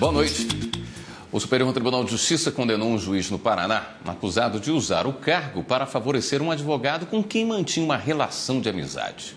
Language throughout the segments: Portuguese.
Boa noite. O Superior Tribunal de Justiça condenou um juiz no Paraná, acusado de usar o cargo para favorecer um advogado com quem mantinha uma relação de amizade.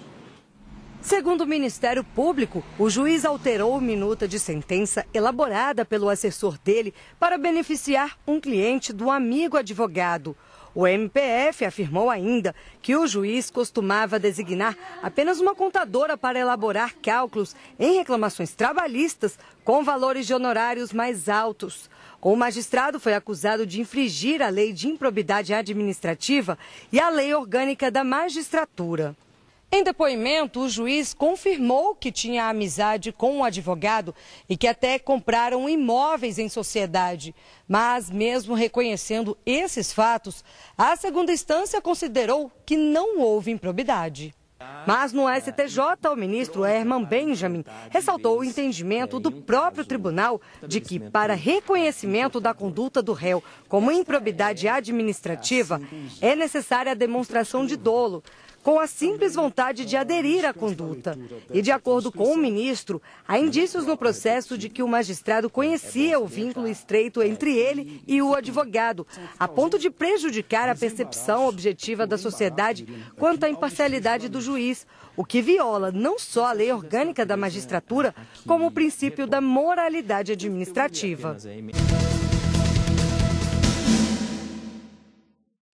Segundo o Ministério Público, o juiz alterou a minuta de sentença elaborada pelo assessor dele para beneficiar um cliente do amigo advogado. O MPF afirmou ainda que o juiz costumava designar apenas uma contadora para elaborar cálculos em reclamações trabalhistas com valores de honorários mais altos. O magistrado foi acusado de infringir a lei de improbidade administrativa e a lei orgânica da magistratura. Em depoimento, o juiz confirmou que tinha amizade com um advogado e que até compraram imóveis em sociedade. Mas, mesmo reconhecendo esses fatos, a segunda instância considerou que não houve improbidade. Mas no STJ, o ministro Herman Benjamin ressaltou o entendimento do próprio tribunal de que, para reconhecimento da conduta do réu como improbidade administrativa, é necessária a demonstração de dolo, com a simples vontade de aderir à conduta. E, de acordo com o ministro, há indícios no processo de que o magistrado conhecia o vínculo estreito entre ele e o advogado, a ponto de prejudicar a percepção objetiva da sociedade quanto à imparcialidade do juiz, o que viola não só a lei orgânica da magistratura, como o princípio da moralidade administrativa.